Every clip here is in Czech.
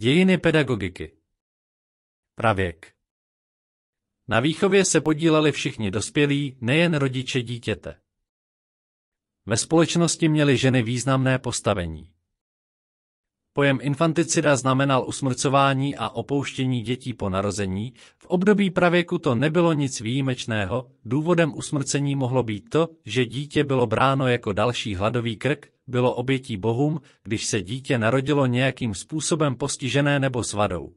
Dějiny pedagogiky Pravěk Na výchově se podíleli všichni dospělí, nejen rodiče dítěte. Ve společnosti měly ženy významné postavení. Pojem infanticida znamenal usmrcování a opouštění dětí po narození, v období pravěku to nebylo nic výjimečného, důvodem usmrcení mohlo být to, že dítě bylo bráno jako další hladový krk, bylo obětí bohům, když se dítě narodilo nějakým způsobem postižené nebo svadou.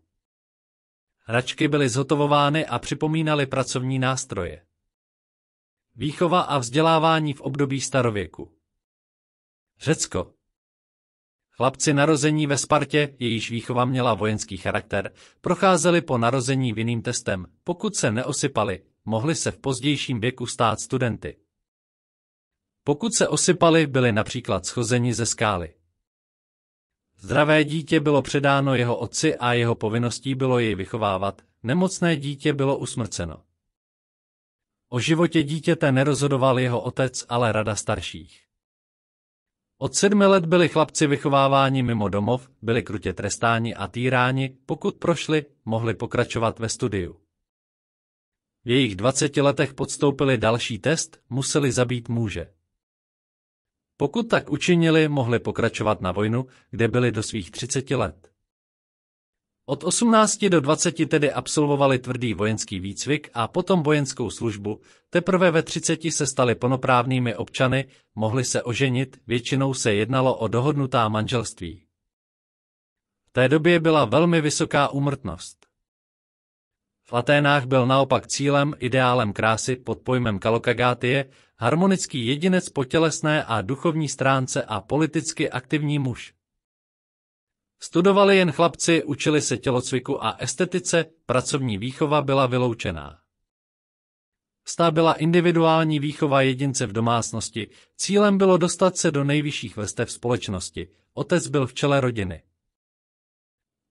Hračky byly zhotovovány a připomínaly pracovní nástroje. Výchova a vzdělávání v období starověku Řecko Chlapci narození ve Spartě, jejíž výchova měla vojenský charakter, procházeli po narození vinným testem. Pokud se neosypali, mohli se v pozdějším věku stát studenty. Pokud se osypali, byli například schozeni ze skály. Zdravé dítě bylo předáno jeho otci a jeho povinností bylo jej vychovávat, nemocné dítě bylo usmrceno. O životě dítěte nerozhodoval jeho otec, ale rada starších. Od sedmi let byli chlapci vychováváni mimo domov, byli krutě trestáni a týráni, pokud prošli, mohli pokračovat ve studiu. V jejich 20 letech podstoupili další test, museli zabít muže. Pokud tak učinili, mohli pokračovat na vojnu, kde byli do svých 30 let. Od 18 do 20 tedy absolvovali tvrdý vojenský výcvik a potom vojenskou službu, teprve ve 30 se stali plnoprávnými občany, mohli se oženit, většinou se jednalo o dohodnutá manželství. V té době byla velmi vysoká úmrtnost. V Aténách byl naopak cílem, ideálem krásy pod pojmem kalokagátie, harmonický jedinec po tělesné a duchovní stránce a politicky aktivní muž. Studovali jen chlapci, učili se tělocviku a estetice, pracovní výchova byla vyloučená. Stá byla individuální výchova jedince v domácnosti, cílem bylo dostat se do nejvyšších vrstev společnosti, otec byl v čele rodiny.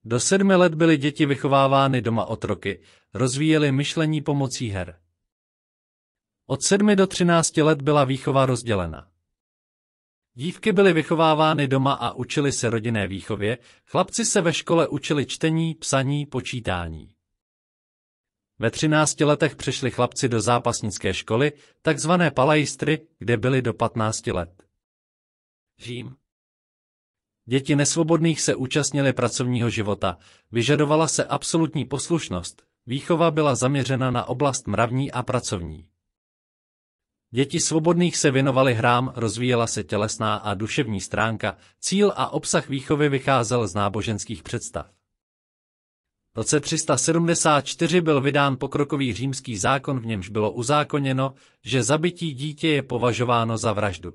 Do sedmi let byly děti vychovávány doma otroky, rozvíjeli myšlení pomocí her. Od sedmi do třinácti let byla výchova rozdělena. Dívky byly vychovávány doma a učili se rodinné výchově, chlapci se ve škole učili čtení, psaní, počítání. Ve třinácti letech přišli chlapci do zápasnické školy, takzvané palajstry, kde byli do patnácti let. Řím. Děti nesvobodných se účastnily pracovního života, vyžadovala se absolutní poslušnost, výchova byla zaměřena na oblast mravní a pracovní. Děti svobodných se věnovaly hrám, rozvíjela se tělesná a duševní stránka, cíl a obsah výchovy vycházel z náboženských představ. V roce 374 byl vydán pokrokový římský zákon, v němž bylo uzákoněno, že zabití dítě je považováno za vraždu.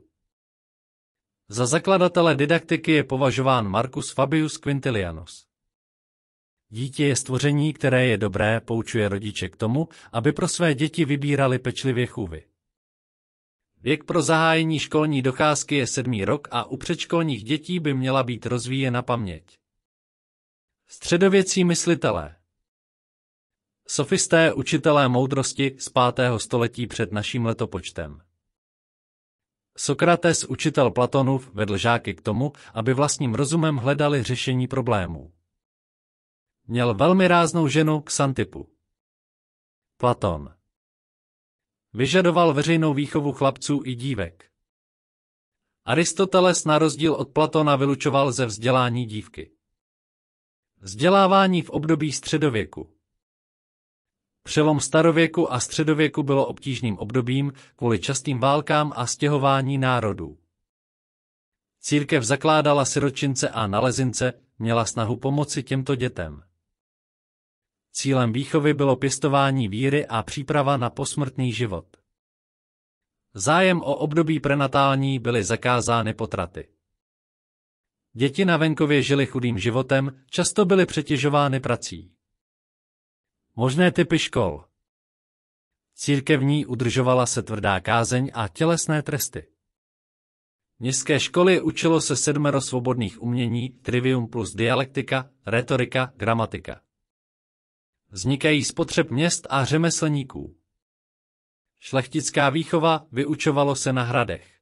Za zakladatele didaktiky je považován Marcus Fabius Quintilianus. Dítě je stvoření, které je dobré, poučuje rodiče k tomu, aby pro své děti vybírali pečlivě chůvy. Věk pro zahájení školní docházky je sedmý rok a u předškolních dětí by měla být rozvíjena paměť. Středověcí myslitelé Sofisté učitelé moudrosti z 5. století před naším letopočtem. Sokrates, učitel Platonův, vedl žáky k tomu, aby vlastním rozumem hledali řešení problémů. Měl velmi ráznou ženu Xantipu. Platon Vyžadoval veřejnou výchovu chlapců i dívek. Aristoteles na rozdíl od Platona vylučoval ze vzdělání dívky. Vzdělávání v období středověku Přelom starověku a středověku bylo obtížným obdobím kvůli častým válkám a stěhování národů. Církev zakládala siročince a nalezince, měla snahu pomoci těmto dětem. Cílem výchovy bylo pěstování víry a příprava na posmrtný život. Zájem o období prenatální byly zakázány potraty. Děti na venkově žili chudým životem, často byly přetěžovány prací. Možné typy škol Církevní udržovala se tvrdá kázeň a tělesné tresty. Městské školy učilo se sedmero svobodných umění, trivium plus dialektika, retorika, gramatika vznikají spotřeb měst a řemeslníků. Šlechtická výchova vyučovalo se na hradech.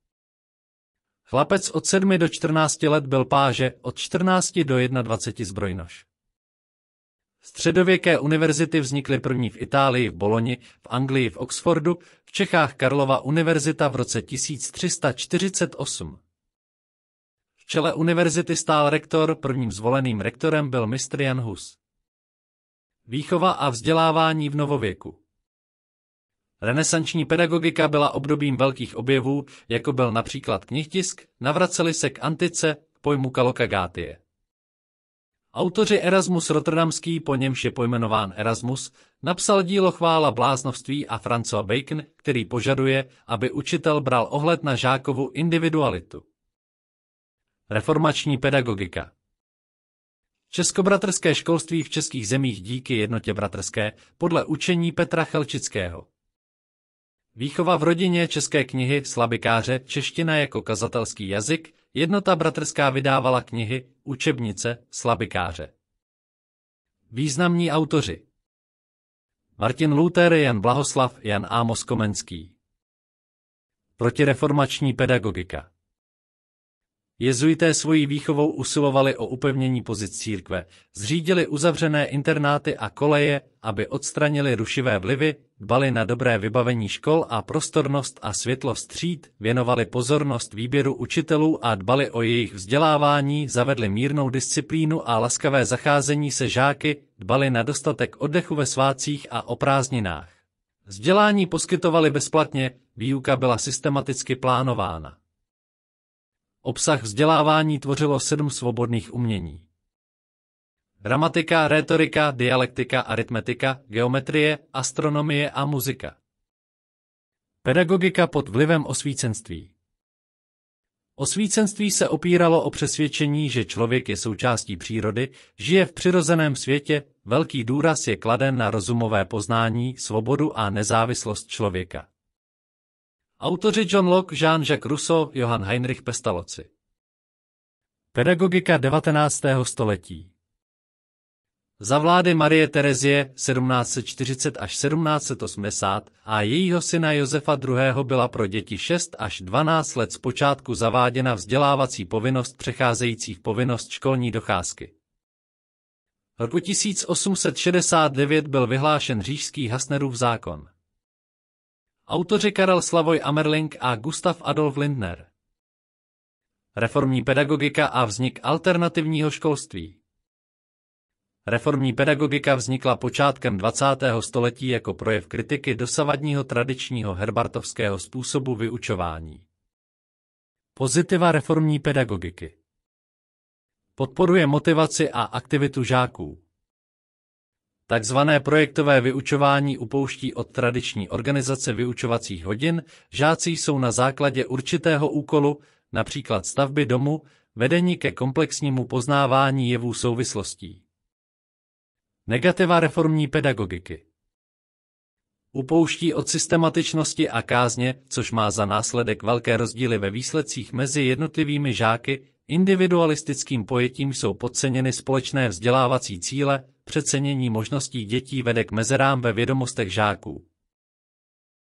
Chlapec od 7 do 14 let byl páže, od 14 do 21 zbrojnož. Středověké univerzity vznikly první v Itálii v Boloni, v Anglii v Oxfordu, v Čechách Karlova univerzita v roce 1348. V čele univerzity stál rektor, prvním zvoleným rektorem byl mistr Jan Hus. Výchova a vzdělávání v novověku Renesanční pedagogika byla obdobím velkých objevů, jako byl například knihtisk, navraceli se k antice, k pojmu kalokagátie. Autoři Erasmus Rotterdamský, po němž je pojmenován Erasmus, napsal dílo Chvála bláznovství a François Bacon, který požaduje, aby učitel bral ohled na žákovu individualitu. Reformační pedagogika Českobratrské školství v českých zemích díky jednotě bratrské podle učení Petra Chelčického. Výchova v rodině české knihy Slabikáře, čeština jako kazatelský jazyk, jednota bratrská vydávala knihy, učebnice, slabikáře. Významní autoři Martin Luther, Jan Blahoslav, Jan Ámos Komenský Protireformační pedagogika Jezuité svojí výchovou usilovali o upevnění pozic církve, zřídili uzavřené internáty a koleje, aby odstranili rušivé vlivy, dbali na dobré vybavení škol a prostornost a světlo stříd, věnovali pozornost výběru učitelů a dbali o jejich vzdělávání, zavedli mírnou disciplínu a laskavé zacházení se žáky, dbali na dostatek oddechu ve svácích a o prázdninách. Vzdělání poskytovali bezplatně, výuka byla systematicky plánována. Obsah vzdělávání tvořilo sedm svobodných umění. Gramatika, retorika, dialektika, aritmetika, geometrie, astronomie a muzika. Pedagogika pod vlivem osvícenství. Osvícenství se opíralo o přesvědčení, že člověk je součástí přírody, žije v přirozeném světě, velký důraz je kladen na rozumové poznání, svobodu a nezávislost člověka. Autoři John Locke, Jean-Jacques Rousseau, Johann Heinrich Pestaloci. Pedagogika 19. století Za vlády Marie Terezie 1740 až 1780 a jejího syna Josefa II. byla pro děti 6 až 12 let zpočátku zaváděna vzdělávací povinnost přecházející v povinnost školní docházky. Roku 1869 byl vyhlášen řížský Hasnerův zákon. Autoři Karel Slavoj Amerling a Gustav Adolf Lindner. Reformní pedagogika a vznik alternativního školství. Reformní pedagogika vznikla počátkem 20. století jako projev kritiky dosavadního tradičního herbartovského způsobu vyučování. Pozitiva reformní pedagogiky podporuje motivaci a aktivitu žáků. Takzvané projektové vyučování upouští od tradiční organizace vyučovacích hodin, žáci jsou na základě určitého úkolu, například stavby domu, vedení ke komplexnímu poznávání jevů souvislostí. Negativa reformní pedagogiky Upouští od systematičnosti a kázně, což má za následek velké rozdíly ve výsledcích mezi jednotlivými žáky, individualistickým pojetím jsou podceněny společné vzdělávací cíle, Přecenění možností dětí vede k mezerám ve vědomostech žáků.